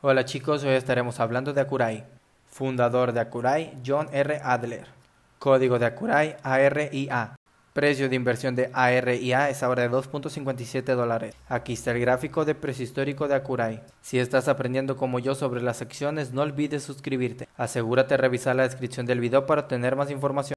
Hola chicos, hoy estaremos hablando de Akurai, Fundador de Akurai, John R. Adler. Código de Akurai, ARIA. Precio de inversión de ARIA es ahora de 2.57 dólares. Aquí está el gráfico de precio histórico de Akurai, Si estás aprendiendo como yo sobre las acciones, no olvides suscribirte. Asegúrate de revisar la descripción del video para obtener más información.